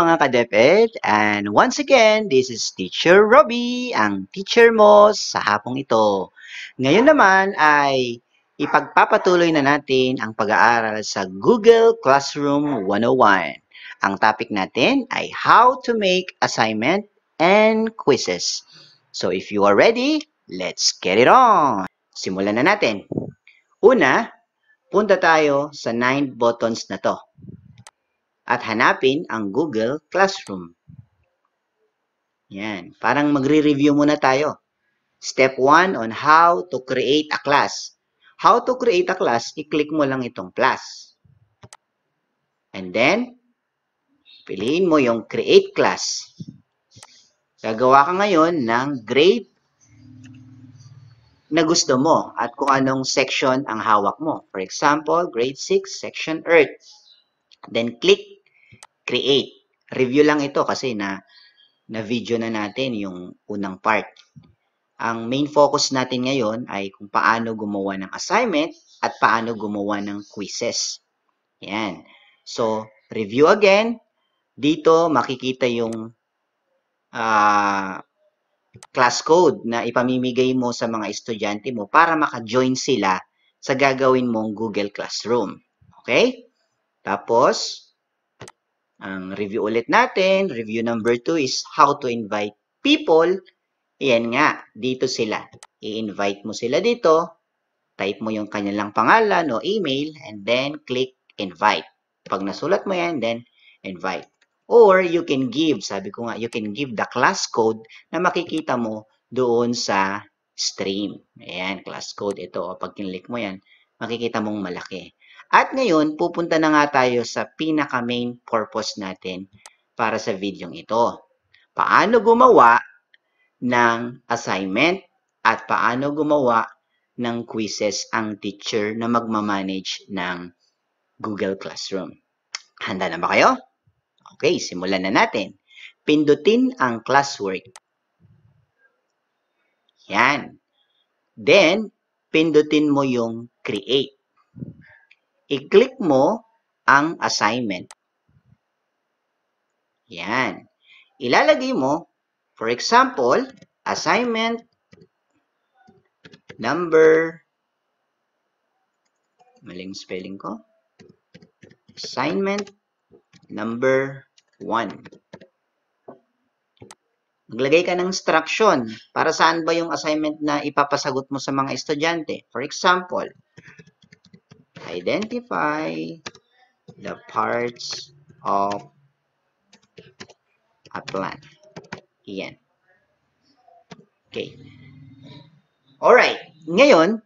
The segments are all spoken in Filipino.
mga kadeped and once again, this is Teacher Robbie, ang teacher mo sa hapong ito. Ngayon naman ay ipagpapatuloy na natin ang pag-aaral sa Google Classroom 101. Ang topic natin ay How to Make Assignment and Quizzes. So if you are ready, let's get it on! Simulan na natin. Una, punta tayo sa 9 buttons na to at hanapin ang Google Classroom. Yan. Parang magre-review muna tayo. Step 1 on how to create a class. How to create a class, i-click mo lang itong plus. And then, piliin mo yung create class. Gagawa ka ngayon ng grade na gusto mo at kung anong section ang hawak mo. For example, grade 6, section earth. Then click create. Review lang ito kasi na na video na natin yung unang part. Ang main focus natin ngayon ay kung paano gumawa ng assignment at paano gumawa ng quizzes. Yan. So, review again. Dito makikita yung uh, class code na ipamimigay mo sa mga estudyante mo para maka-join sila sa gagawin mong Google Classroom. Okay? Tapos, ang review ulit natin, review number 2 is how to invite people. Ayan nga, dito sila. I-invite mo sila dito. Type mo yung kanilang pangalan o email and then click invite. Pag nasulat mo yan, then invite. Or you can give, sabi ko nga, you can give the class code na makikita mo doon sa stream. Ayan, class code ito. Pag kinlik mo yan, makikita mong malaki. At ngayon, pupunta na nga tayo sa pinaka main purpose natin para sa video ito. Paano gumawa ng assignment at paano gumawa ng quizzes ang teacher na magmamanage ng Google Classroom. Handa na ba kayo? Okay, simulan na natin. Pindutin ang classwork. Yan. Then, pindutin mo yung create i-click mo ang assignment. Yan. Ilalagay mo, for example, assignment number maling spelling ko assignment number 1 Maglagay ka ng instruction para saan ba yung assignment na ipapasagot mo sa mga estudyante. For example, Identify the parts of a plant. Iyan. Okay. Alright. Ngayon,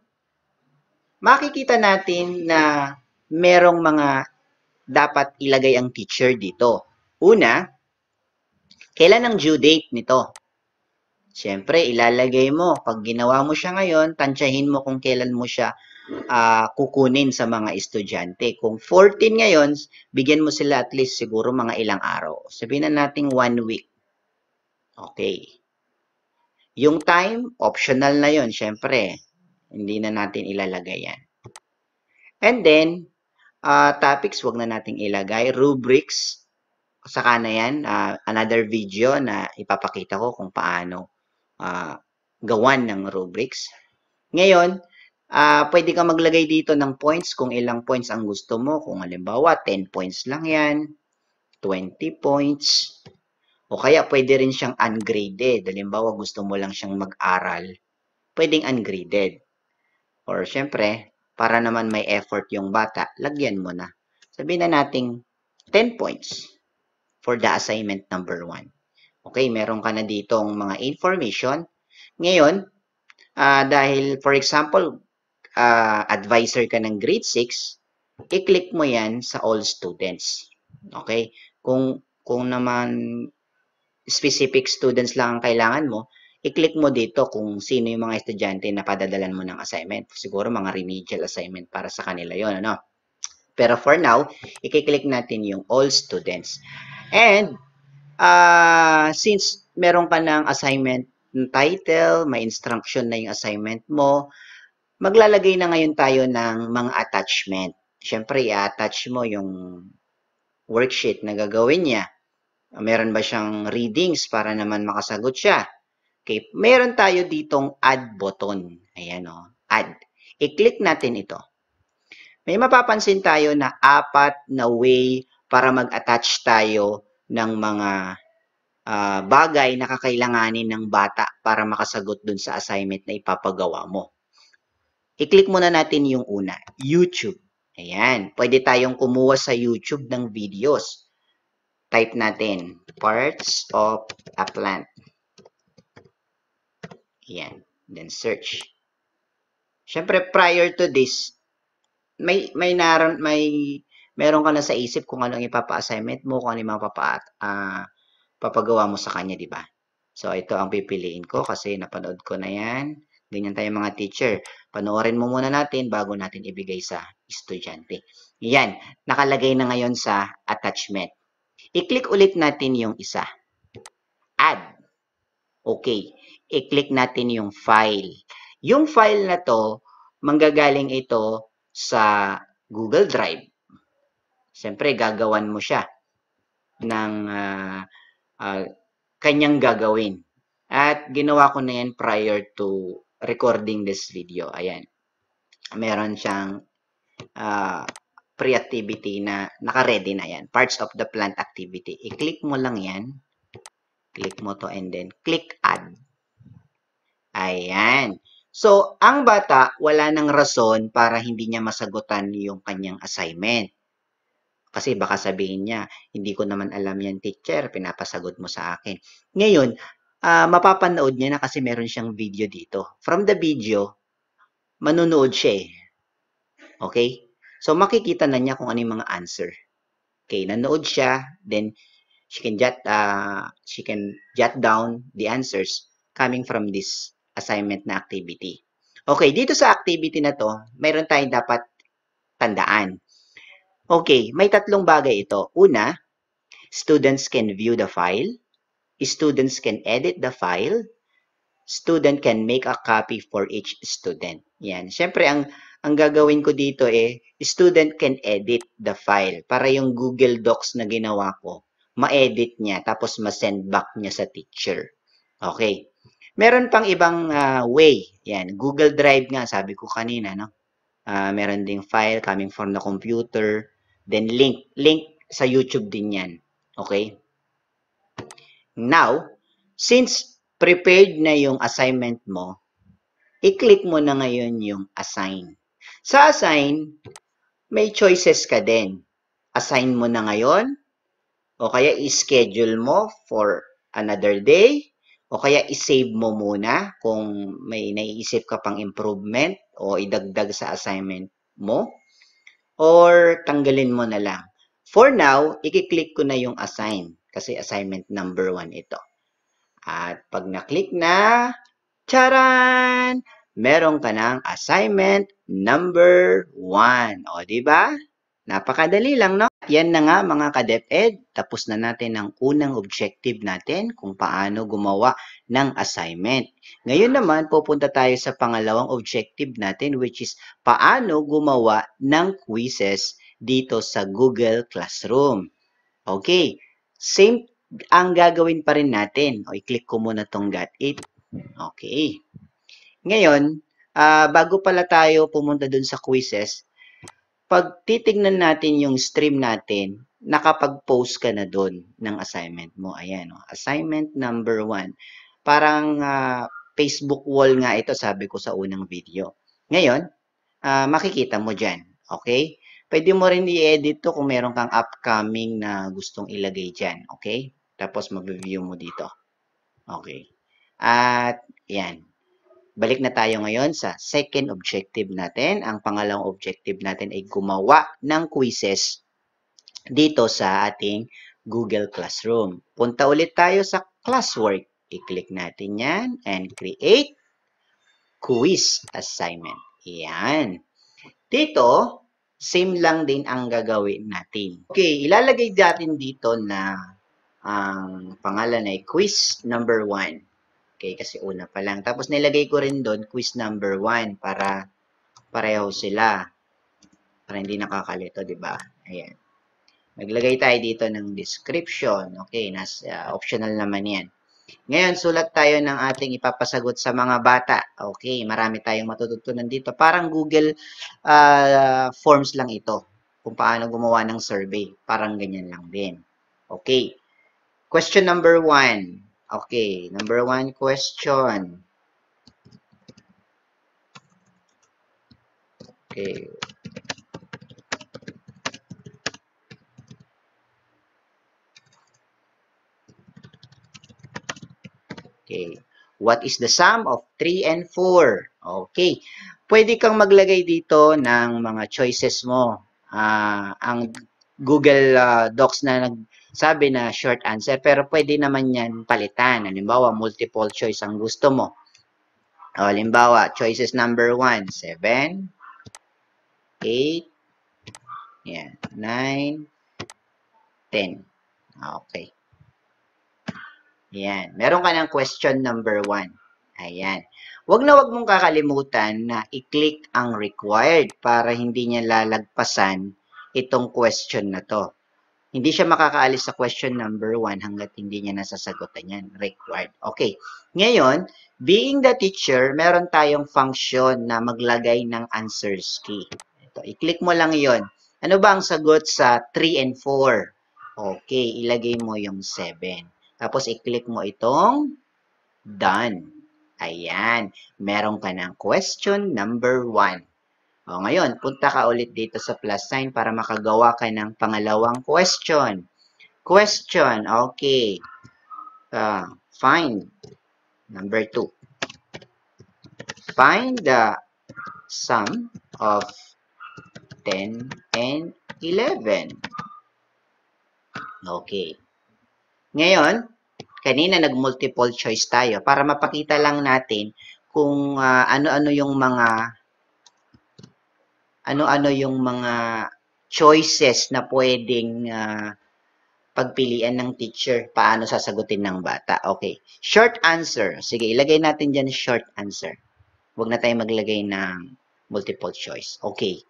makikita natin na merong mga dapat ilagay ang teacher dito. Una, kailan ang due date nito? Siyempre, ilalagay mo. Pag ginawa mo siya ngayon, tansyahin mo kung kailan mo siya uh, kukunin sa mga estudyante. Kung 14 ngayon, bigyan mo sila at least siguro mga ilang araw. Sabihin na natin one week. Okay. Yung time, optional na yon Siyempre, hindi na natin ilalagay yan. And then, uh, topics, wag na nating ilagay. Rubrics, saka na yan. Uh, another video na ipapakita ko kung paano uh, gawan ng rubrics. Ngayon, uh, pwede ka maglagay dito ng points kung ilang points ang gusto mo. Kung halimbawa, 10 points lang yan, 20 points, o kaya pwede rin siyang ungraded. Halimbawa, gusto mo lang siyang mag-aral, pwedeng ungraded. Or syempre, para naman may effort yung bata, lagyan mo na. Sabihin na nating 10 points for the assignment number 1. Okay, meron ka na ditong mga information. Ngayon, uh, dahil for example, uh, advisor ka ng grade 6, i-click mo yan sa all students. Okay? Kung, kung naman specific students lang ang kailangan mo, i-click mo dito kung sino yung mga estudyante na padadalan mo ng assignment. Siguro mga remedial assignment para sa kanila yon ano? Pero for now, i-click natin yung all students. And uh, since meron ka ng assignment title, may instruction na yung assignment mo, maglalagay na ngayon tayo ng mga attachment. Siyempre, i-attach mo yung worksheet na gagawin niya. Meron ba siyang readings para naman makasagot siya? Okay, meron tayo ditong add button. Ayan o, oh, add. I-click natin ito. May mapapansin tayo na apat na way para mag-attach tayo ng mga uh, bagay na kakailanganin ng bata para makasagot dun sa assignment na ipapagawa mo. I-click muna natin yung una, YouTube. Ayan, pwede tayong kumuha sa YouTube ng videos. Type natin, parts of a plant. Ayan, then search. Siyempre, prior to this, may may naron may meron ka na sa isip kung ano ang ipapa-assignment mo, kung ano yung mga uh, papagawa mo sa kanya, di ba? So, ito ang pipiliin ko kasi napanood ko na yan. Ganyan tayo mga teacher. Panoorin mo muna natin bago natin ibigay sa estudyante. Yan, nakalagay na ngayon sa attachment. I-click ulit natin yung isa. Add. Okay. I-click natin yung file. Yung file na to, manggagaling ito sa Google Drive. Siyempre, gagawan mo siya ng uh, uh, kanyang gagawin. At ginawa ko na yan prior to recording this video. Ayan. Meron siyang uh, ah, pre-activity na naka-ready na yan. Parts of the plant activity. I-click mo lang yan. Click mo to and then click add. Ayan. So, ang bata, wala ng rason para hindi niya masagutan yung kanyang assignment. Kasi baka sabihin niya, hindi ko naman alam yan teacher, pinapasagot mo sa akin. Ngayon, uh, mapapanood niya na kasi meron siyang video dito. From the video, manonood siya eh. Okay? So makikita na niya kung ano yung mga answer. Okay, nanood siya, then she can jot uh, she can jot down the answers coming from this assignment na activity. Okay, dito sa activity na to, mayroon tayong dapat tandaan. Okay, may tatlong bagay ito. Una, students can view the file, students can edit the file, student can make a copy for each student. Yan. Siyempre, ang, ang gagawin ko dito eh, student can edit the file para yung Google Docs na ginawa ko, ma-edit niya tapos ma-send back niya sa teacher. Okay. Meron pang ibang uh, way. Yan, Google Drive nga, sabi ko kanina, no? Uh, meron ding file coming from the computer. Then link, link sa YouTube din yan. Okay? Now, since prepared na yung assignment mo, i-click mo na ngayon yung assign. Sa assign, may choices ka din. Assign mo na ngayon, o kaya i-schedule mo for another day, o kaya i-save mo muna kung may naiisip ka pang improvement o idagdag sa assignment mo or tanggalin mo na lang. For now, i-click ko na yung assign kasi assignment number 1 ito. At pag na-click na, charan! Meron ka ng assignment number 1. O, di ba? Napakadali lang, no? yan na nga mga ka-DepEd, tapos na natin ang unang objective natin kung paano gumawa ng assignment. Ngayon naman, pupunta tayo sa pangalawang objective natin which is paano gumawa ng quizzes dito sa Google Classroom. Okay, same ang gagawin pa rin natin. O, i-click ko muna tong got it. Okay. Ngayon, uh, bago pala tayo pumunta dun sa quizzes, pag titignan natin yung stream natin, nakapag-post ka na doon ng assignment mo. Ayan, oh. assignment number one. Parang uh, Facebook wall nga ito, sabi ko sa unang video. Ngayon, uh, makikita mo dyan. Okay? Pwede mo rin i-edit to kung meron kang upcoming na gustong ilagay dyan. Okay? Tapos mag-view mo dito. Okay. At, yan. Balik na tayo ngayon sa second objective natin. Ang pangalawang objective natin ay gumawa ng quizzes dito sa ating Google Classroom. Punta ulit tayo sa classwork. I-click natin yan and create quiz assignment. Yan. Dito, same lang din ang gagawin natin. Okay, ilalagay natin dito na ang pangalan ay quiz number 1. Okay, kasi una pa lang. Tapos nilagay ko rin doon quiz number 1 para pareho sila. Para hindi nakakalito, di ba? Ayan. Maglagay tayo dito ng description. Okay, nas uh, optional naman 'yan. Ngayon, sulat tayo ng ating ipapasagot sa mga bata. Okay, marami tayong matututunan dito. Parang Google uh, Forms lang ito. Kung paano gumawa ng survey. Parang ganyan lang din. Okay. Question number one. Okay, number one question. Okay. Okay. What is the sum of 3 and 4? Okay. Pwede kang maglagay dito ng mga choices mo. Uh, ang Google uh, Docs na nag sabi na short answer, pero pwede naman yan palitan. Halimbawa, multiple choice ang gusto mo. halimbawa, choices number 1, 7, 8, yeah, 9, 10. Okay. Ayan. Meron ka ng question number 1. Ayan. Huwag na huwag mong kakalimutan na i-click ang required para hindi niya lalagpasan itong question na to. Hindi siya makakaalis sa question number 1 hanggat hindi niya nasasagutan yan. Required. Okay. Ngayon, being the teacher, meron tayong function na maglagay ng answers key. Ito, i-click mo lang yon. Ano ba ang sagot sa 3 and 4? Okay, ilagay mo yung 7. Tapos i-click mo itong done. Ayan, meron ka ng question number 1. O, ngayon, punta ka ulit dito sa plus sign para makagawa ka ng pangalawang question. Question, okay. Uh, find, number 2. Find the sum of 10 and 11. Okay. Ngayon, kanina nag-multiple choice tayo para mapakita lang natin kung ah, ano-ano uh, ano -ano yung mga ano-ano yung mga choices na pwedeng uh, pagpilian ng teacher, paano sasagutin ng bata. Okay. Short answer. Sige, ilagay natin diyan short answer. Huwag na tayong maglagay ng multiple choice. Okay.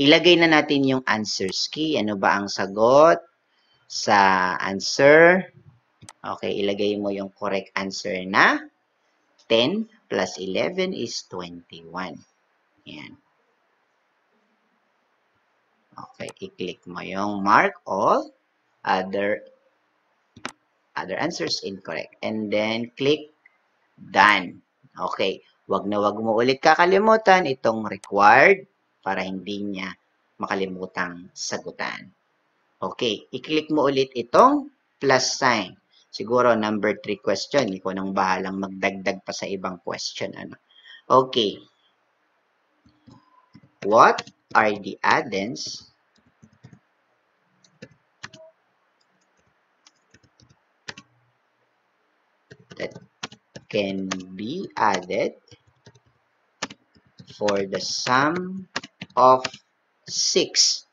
Ilagay na natin yung answers key. Ano ba ang sagot sa answer? Okay, ilagay mo yung correct answer na 10 plus 11 is 21. Yan. Okay, i-click mo yung mark all other other answers incorrect. And then click done. Okay, wag na wag mo ulit kakalimutan itong required para hindi niya makalimutang sagutan. Okay, i-click mo ulit itong plus sign. Siguro number 3 question, ikaw nang bahalang magdagdag pa sa ibang question ano. Okay. What are the addends that can be added for the sum of 6.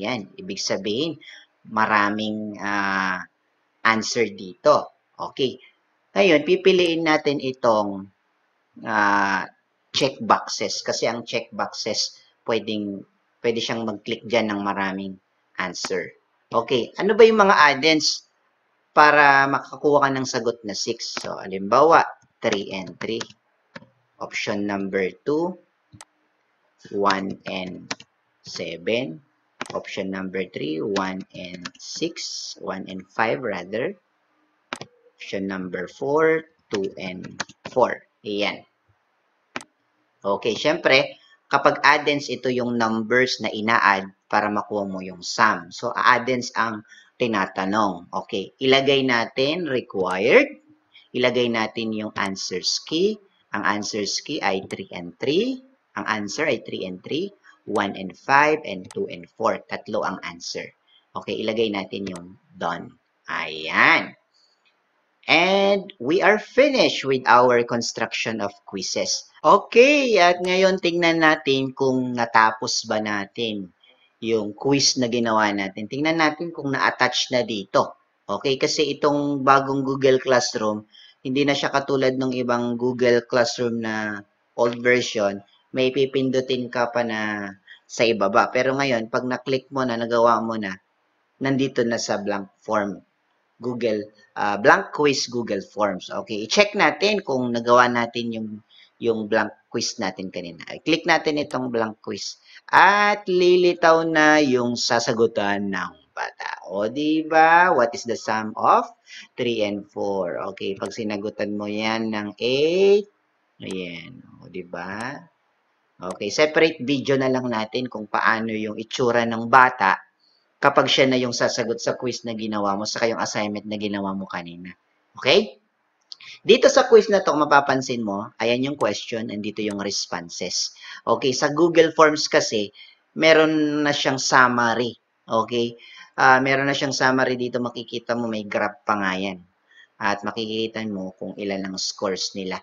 Yan, ibig sabihin, maraming uh, answer dito. Okay. Ngayon, pipiliin natin itong uh, ah, checkboxes kasi ang checkboxes pwedeng, pwede siyang mag-click diyan ng maraming answer. Okay, ano ba yung mga addends para makakuha ka ng sagot na 6? So, alimbawa, 3 and 3. Option number 2, 1 and 7. Option number 3, 1 and 6, 1 and 5 rather. Option number 4, 2 and 4. Ayan. Okay, syempre, Kapag addends, ito yung numbers na ina-add para makuha mo yung sum. So, addends ang tinatanong. Okay, ilagay natin required. Ilagay natin yung answers key. Ang answers key ay 3 and 3. Ang answer ay 3 and 3. 1 and 5 and 2 and 4. Tatlo ang answer. Okay, ilagay natin yung done. Ayan. And we are finished with our construction of quizzes. Okay, at ngayon tingnan natin kung natapos ba natin yung quiz na ginawa natin. Tingnan natin kung na-attach na dito. Okay, kasi itong bagong Google Classroom, hindi na siya katulad ng ibang Google Classroom na old version. May pipindutin ka pa na sa ibaba. Pero ngayon, pag na-click mo na, nagawa mo na, nandito na sa blank form. Google, uh, blank quiz Google Forms. Okay, i-check natin kung nagawa natin yung yung blank quiz natin kanina. I-click natin itong blank quiz at lilitaw na yung sasagutan ng bata. O, di ba? What is the sum of 3 and 4? Okay, pag sinagutan mo yan ng 8, ayan, o, di ba? Okay, separate video na lang natin kung paano yung itsura ng bata kapag siya na yung sasagot sa quiz na ginawa mo sa kayong assignment na ginawa mo kanina. Okay? Dito sa quiz na to, kung mapapansin mo, ayan yung question and dito yung responses. Okay, sa Google Forms kasi, meron na siyang summary. Okay? Uh, meron na siyang summary dito, makikita mo may graph pa nga yan. At makikita mo kung ilan ang scores nila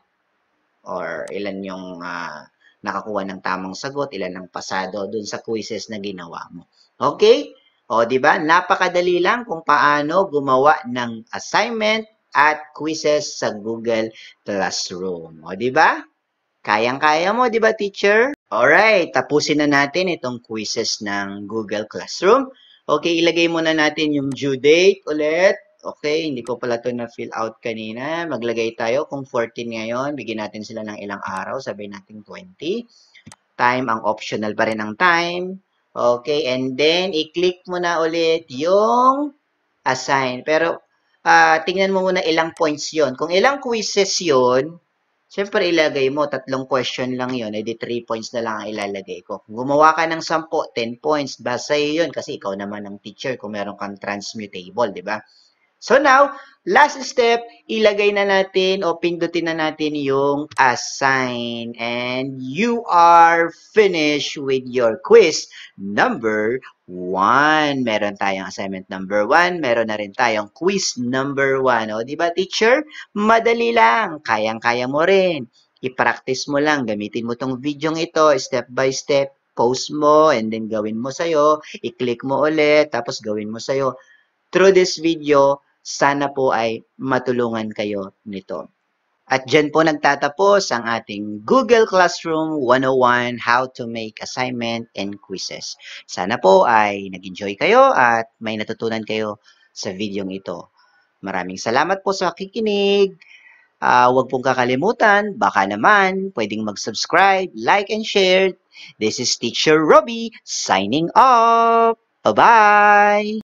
or ilan yung uh, nakakuha ng tamang sagot, ilan ang pasado dun sa quizzes na ginawa mo. Okay? O, di ba? Napakadali lang kung paano gumawa ng assignment at quizzes sa Google Classroom. O, di ba? Kayang-kaya mo, di ba, teacher? Alright, tapusin na natin itong quizzes ng Google Classroom. Okay, ilagay muna natin yung due date ulit. Okay, hindi ko pala to na-fill out kanina. Maglagay tayo kung 14 ngayon. Bigyan natin sila ng ilang araw. Sabihin natin 20. Time, ang optional pa rin ang time. Okay, and then i-click mo na ulit yung assign. Pero uh, tingnan mo muna ilang points yon. Kung ilang quizzes yon, syempre ilagay mo, tatlong question lang yon, edi eh, 3 points na lang ang ilalagay ko. Kung gumawa ka ng 10, 10 points, basta yon kasi ikaw naman ang teacher kung meron kang transmutable, di ba? So now, last step, ilagay na natin o pindutin na natin yung assign. And you are finished with your quiz number 1. Meron tayong assignment number 1. Meron na rin tayong quiz number 1. O, di ba teacher? Madali lang. Kayang-kaya mo rin. I-practice mo lang. Gamitin mo tong video ito step by step. Post mo and then gawin mo sa'yo. I-click mo ulit. Tapos gawin mo sa'yo. Through this video, sana po ay matulungan kayo nito. At dyan po nagtatapos ang ating Google Classroom 101 How to Make Assignment and Quizzes. Sana po ay nag-enjoy kayo at may natutunan kayo sa videong ito. Maraming salamat po sa kikinig. Uh, huwag pong kakalimutan, baka naman, pwedeng mag-subscribe, like, and share. This is Teacher Robbie signing off. Bye-bye!